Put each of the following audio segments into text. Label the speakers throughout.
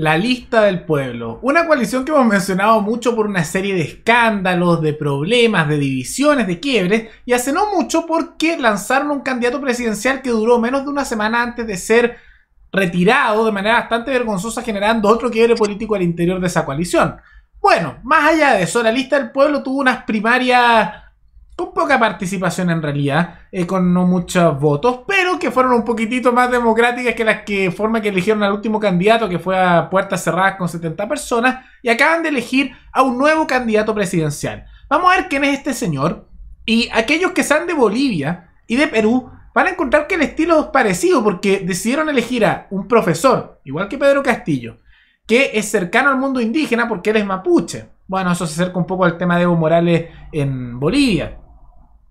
Speaker 1: La lista del pueblo. Una coalición que hemos mencionado mucho por una serie de escándalos, de problemas, de divisiones, de quiebres, y hace no mucho porque lanzaron un candidato presidencial que duró menos de una semana antes de ser retirado de manera bastante vergonzosa, generando otro quiebre político al interior de esa coalición. Bueno, más allá de eso, la lista del pueblo tuvo unas primarias con poca participación en realidad, eh, con no muchos votos, pero que fueron un poquitito más democráticas que las que forma que eligieron al último candidato, que fue a puertas cerradas con 70 personas, y acaban de elegir a un nuevo candidato presidencial. Vamos a ver quién es este señor, y aquellos que sean de Bolivia y de Perú van a encontrar que el estilo es parecido, porque decidieron elegir a un profesor, igual que Pedro Castillo, que es cercano al mundo indígena porque él es mapuche. Bueno, eso se acerca un poco al tema de Evo Morales en Bolivia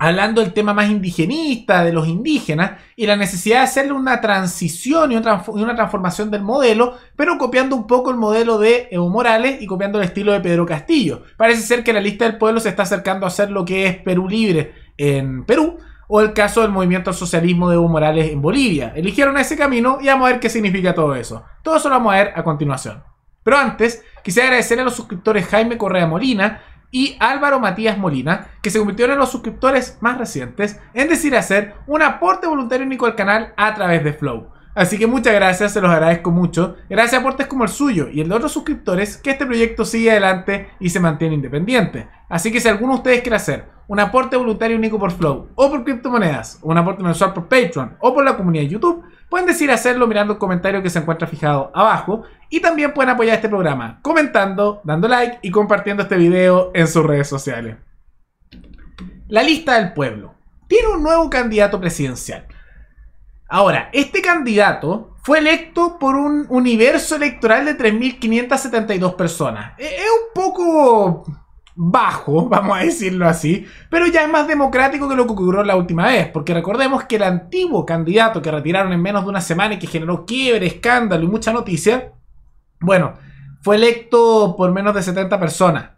Speaker 1: hablando del tema más indigenista, de los indígenas, y la necesidad de hacerle una transición y una transformación del modelo, pero copiando un poco el modelo de Evo Morales y copiando el estilo de Pedro Castillo. Parece ser que la lista del pueblo se está acercando a hacer lo que es Perú Libre en Perú, o el caso del movimiento al socialismo de Evo Morales en Bolivia. Eligieron ese camino y vamos a ver qué significa todo eso. Todo eso lo vamos a ver a continuación. Pero antes, quisiera agradecer a los suscriptores Jaime Correa Molina, y Álvaro Matías Molina, que se convirtió en los suscriptores más recientes, en decir hacer un aporte voluntario único al canal a través de Flow. Así que muchas gracias, se los agradezco mucho. Gracias a aportes como el suyo y el de otros suscriptores que este proyecto sigue adelante y se mantiene independiente. Así que si alguno de ustedes quiere hacer un aporte voluntario único por Flow o por criptomonedas, o un aporte mensual por Patreon o por la comunidad de YouTube, pueden decir hacerlo mirando el comentario que se encuentra fijado abajo y también pueden apoyar este programa comentando, dando like y compartiendo este video en sus redes sociales. La lista del pueblo tiene un nuevo candidato presidencial Ahora, este candidato fue electo por un universo electoral de 3.572 personas. E-, es un poco bajo, vamos a decirlo así, pero ya es más democrático que lo que ocurrió la última vez, porque recordemos que el antiguo candidato que retiraron en menos de una semana y que generó quiebre, escándalo y mucha noticia, bueno, fue electo por menos de 70 personas.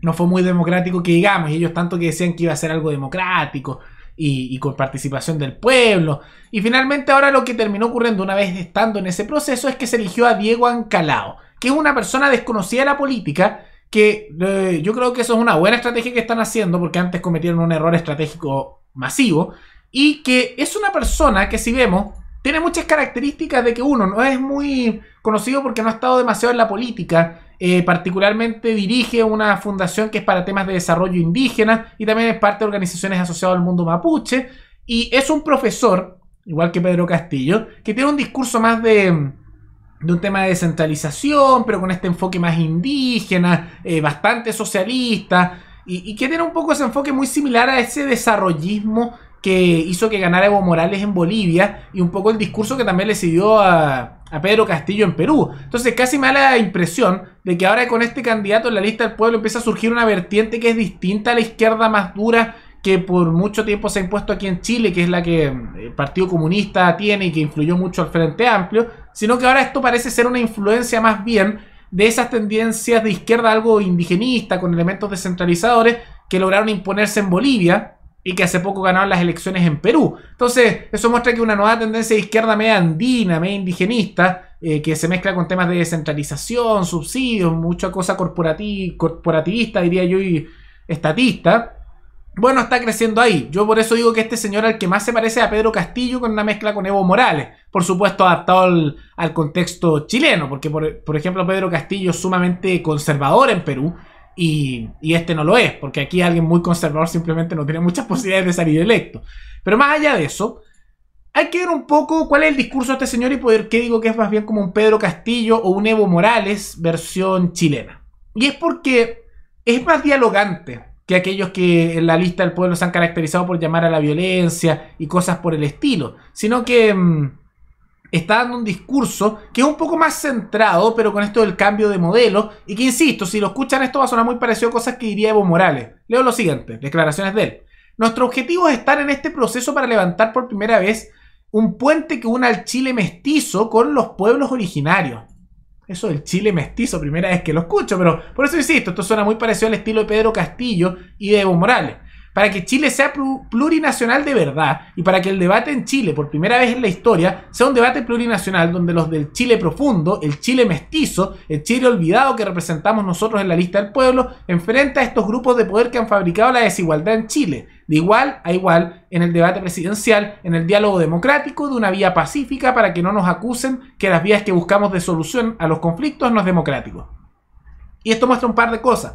Speaker 1: No fue muy democrático que digamos, y ellos tanto que decían que iba a ser algo democrático, y, con participación del pueblo. Y finalmente ahora lo que terminó ocurriendo una vez estando en ese proceso es que se eligió a Diego Ancalao, que es una persona desconocida de la política, que eh, yo creo que eso es una buena estrategia que están haciendo porque antes cometieron un error estratégico masivo y que es una persona que si vemos tiene muchas características de que uno no es muy conocido porque no ha estado demasiado en la política, eh, particularmente dirige una fundación que es para temas de desarrollo indígena y también es parte de organizaciones asociadas al mundo mapuche. Y es un profesor, igual que Pedro Castillo, que tiene un discurso más de, un tema de descentralización, pero con este enfoque más indígena, eh, bastante socialista, y, que tiene un poco ese enfoque muy similar a ese desarrollismo que hizo que ganara Evo Morales en Bolivia y un poco el discurso que también le siguió a, Pedro Castillo en Perú. Entonces casi me da la impresión de que ahora con este candidato en la lista del pueblo empieza a surgir una vertiente que es distinta a la izquierda más dura que por mucho tiempo se ha impuesto aquí en Chile, que es la que el eh, Partido Comunista tiene y que influyó mucho al Frente Amplio, sino que ahora esto parece ser una influencia más bien de esas tendencias de izquierda algo indigenista con elementos descentralizadores que lograron imponerse en Bolivia y que hace poco ganaron las elecciones en Perú. Entonces, eso muestra que una nueva tendencia de izquierda media andina, media indigenista, eh, que se mezcla con temas de descentralización, subsidios, mucha cosa corporativista, diría yo, y estatista. Bueno, está creciendo ahí. Yo por eso digo que este señor al que más se parece a Pedro Castillo con una mezcla con Evo Morales. Por supuesto, adaptado al, contexto chileno, porque por, por ejemplo Pedro Castillo es sumamente conservador en Perú y, este no lo es, porque aquí alguien muy conservador simplemente no tiene muchas posibilidades de salir electo. Pero más allá de eso, hay que ver un poco cuál es el discurso de este señor y poder qué digo que es más bien como un Pedro Castillo o un Evo Morales versión chilena. Y es porque es más dialogante que aquellos que en la lista del pueblo se han caracterizado por llamar a la violencia y cosas por el estilo, sino que... Mm, está dando un discurso que es un poco más centrado, pero con esto del cambio de modelo, y que insisto, si lo escuchan esto va a sonar muy parecido a cosas que diría Evo Morales. Leo lo siguiente, declaraciones de él. Nuestro objetivo es estar en este proceso para levantar por primera vez un puente que una al Chile mestizo con los pueblos originarios. Eso del Chile mestizo, primera vez que lo escucho, pero por eso insisto, esto suena muy parecido al estilo de Pedro Castillo y de Evo Morales para que Chile sea plurinacional de verdad y para que el debate en Chile, por primera vez en la historia, sea un debate plurinacional donde los del Chile profundo, el Chile mestizo, el Chile olvidado que representamos nosotros en la lista del pueblo, enfrenta a estos grupos de poder que han fabricado la desigualdad en Chile, de igual a igual en el debate presidencial, en el diálogo democrático, de una vía pacífica para que no nos acusen que las vías que buscamos de solución a los conflictos no es democrático. Y esto muestra un par de cosas.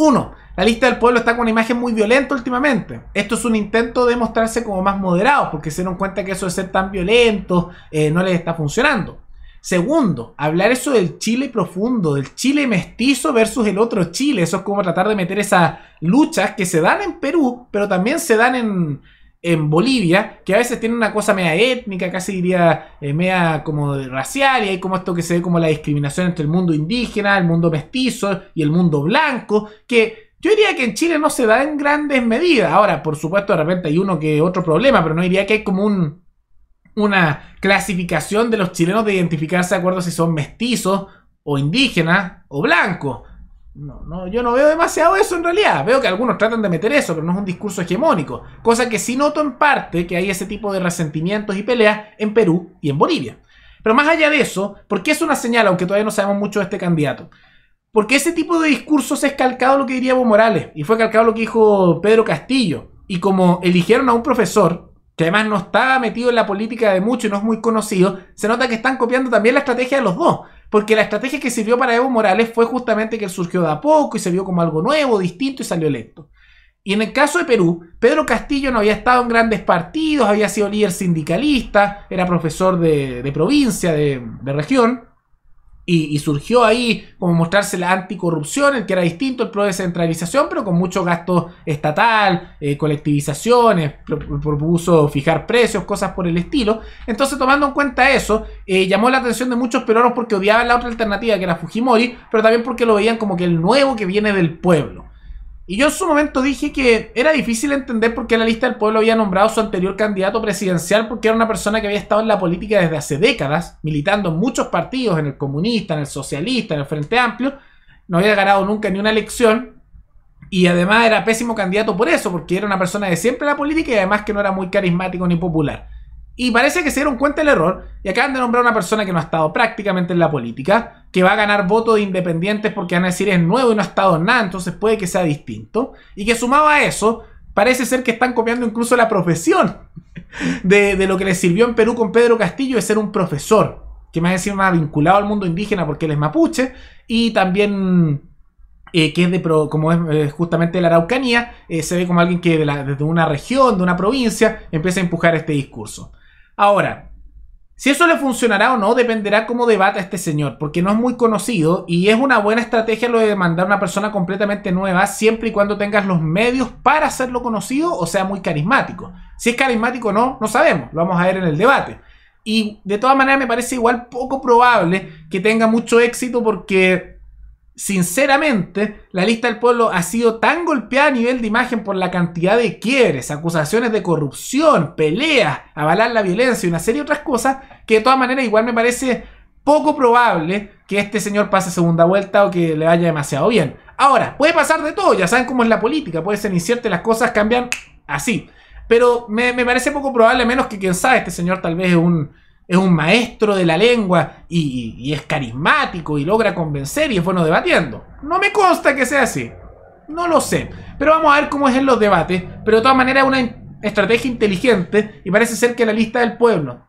Speaker 1: Uno, la lista del pueblo está con una imagen muy violenta últimamente. Esto es un intento de mostrarse como más moderado, porque se dan cuenta que eso de ser tan violento eh, no les está funcionando. Segundo, hablar eso del Chile profundo, del Chile mestizo versus el otro Chile. Eso es como tratar de meter esas luchas que se dan en Perú, pero también se dan en, en Bolivia, que a veces tiene una cosa media étnica, casi diría eh, media como racial, y hay como esto que se ve como la discriminación entre el mundo indígena, el mundo mestizo y el mundo blanco, que yo diría que en Chile no se da en grandes medidas. Ahora, por supuesto, de repente hay uno que otro problema, pero no diría que hay como un, una clasificación de los chilenos de identificarse de acuerdo si son mestizos o indígenas o blancos. No, no, yo no veo demasiado eso en realidad. Veo que algunos tratan de meter eso, pero no es un discurso hegemónico. Cosa que sí noto en parte que hay ese tipo de resentimientos y peleas en Perú y en Bolivia. Pero más allá de eso, ¿por qué es una señal, aunque todavía no sabemos mucho de este candidato? Porque ese tipo de discursos es calcado lo que diría Evo Morales y fue calcado lo que dijo Pedro Castillo. Y como eligieron a un profesor que además no estaba metido en la política de mucho y no es muy conocido, se nota que están copiando también la estrategia de los dos. Porque la estrategia que sirvió para Evo Morales fue justamente que él surgió de a poco y se vio como algo nuevo, distinto y salió electo. Y en el caso de Perú, Pedro Castillo no había estado en grandes partidos, había sido líder sindicalista, era profesor de, provincia, de región, y, surgió ahí como mostrarse la anticorrupción, el que era distinto, el pro centralización, pero con mucho gasto estatal, eh, colectivizaciones, propuso fijar precios, cosas por el estilo. Entonces, tomando en cuenta eso, eh, llamó la atención de muchos peruanos porque odiaban la otra alternativa, que era Fujimori, pero también porque lo veían como que el nuevo que viene del pueblo. Y yo en su momento dije que era difícil entender por qué la lista del pueblo había nombrado su anterior candidato presidencial, porque era una persona que había estado en la política desde hace décadas, militando en muchos partidos, en el comunista, en el socialista, en el Frente Amplio, no había ganado nunca ni una elección, y además era pésimo candidato por eso, porque era una persona de siempre en la política y además que no era muy carismático ni popular. Y parece que se dieron cuenta del error y acaban de nombrar a una persona que no ha estado prácticamente en la política, que va a ganar votos de independientes porque van a decir es nuevo y no ha estado en nada, entonces puede que sea distinto. Y que sumado a eso, parece ser que están copiando incluso la profesión de, lo que les sirvió en Perú con Pedro Castillo de ser un profesor, que más encima vinculado al mundo indígena porque él es mapuche y también eh, que es de como es eh, justamente la Araucanía, eh, se ve como alguien que de desde una región, de una provincia, empieza a empujar este discurso. Ahora, si eso le funcionará o no, dependerá cómo debata este señor, porque no es muy conocido y es una buena estrategia lo de mandar a una persona completamente nueva siempre y cuando tengas los medios para hacerlo conocido o sea muy carismático. Si es carismático o no, no sabemos, lo vamos a ver en el debate. Y de todas maneras me parece igual poco probable que tenga mucho éxito porque Sinceramente, la lista del pueblo ha sido tan golpeada a nivel de imagen por la cantidad de quiebres, acusaciones de corrupción, peleas, avalar la violencia y una serie de otras cosas, que de todas maneras igual me parece poco probable que este señor pase segunda vuelta o que le vaya demasiado bien. Ahora, puede pasar de todo, ya saben cómo es la política, puede ser incierta, las cosas cambian así. Pero me, me parece poco probable, menos que quien sabe, este señor tal vez es un es un maestro de la lengua y, es carismático y logra convencer y es bueno debatiendo. No me consta que sea así. No lo sé. Pero vamos a ver cómo es en los debates. Pero de todas maneras es una estrategia inteligente y parece ser que la lista del pueblo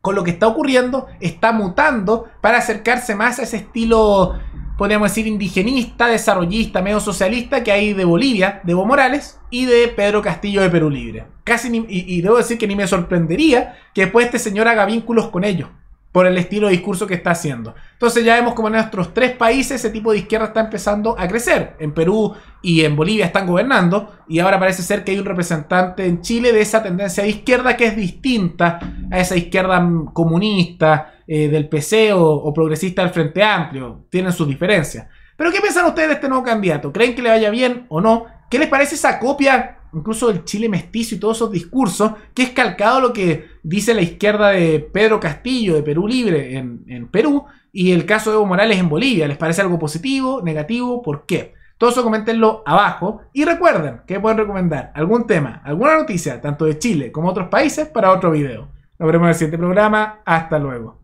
Speaker 1: con lo que está ocurriendo está mutando para acercarse más a ese estilo podríamos decir, indigenista, desarrollista, medio socialista que hay de Bolivia, de Evo Morales, y de Pedro Castillo de Perú Libre. Casi y, debo decir que ni me sorprendería que después este señor haga vínculos con ellos, por el estilo de discurso que está haciendo. Entonces ya vemos como en nuestros tres países ese tipo de izquierda está empezando a crecer. En Perú y en Bolivia están gobernando, y ahora parece ser que hay un representante en Chile de esa tendencia de izquierda que es distinta a esa izquierda comunista, eh, del PC o, progresista del Frente Amplio. Tienen sus diferencias. Pero ¿qué piensan ustedes de este nuevo candidato? ¿Creen que le vaya bien o no? ¿Qué les parece esa copia, incluso del Chile mestizo y todos esos discursos, que es calcado lo que dice la izquierda de Pedro Castillo, de Perú Libre, en, Perú, y el caso de Evo Morales en Bolivia? ¿Les parece algo positivo, negativo? ¿Por qué? Todo eso comentenlo abajo y recuerden que pueden recomendar algún tema, alguna noticia, tanto de Chile como otros países, para otro video. Nos vemos en el siguiente programa. Hasta luego.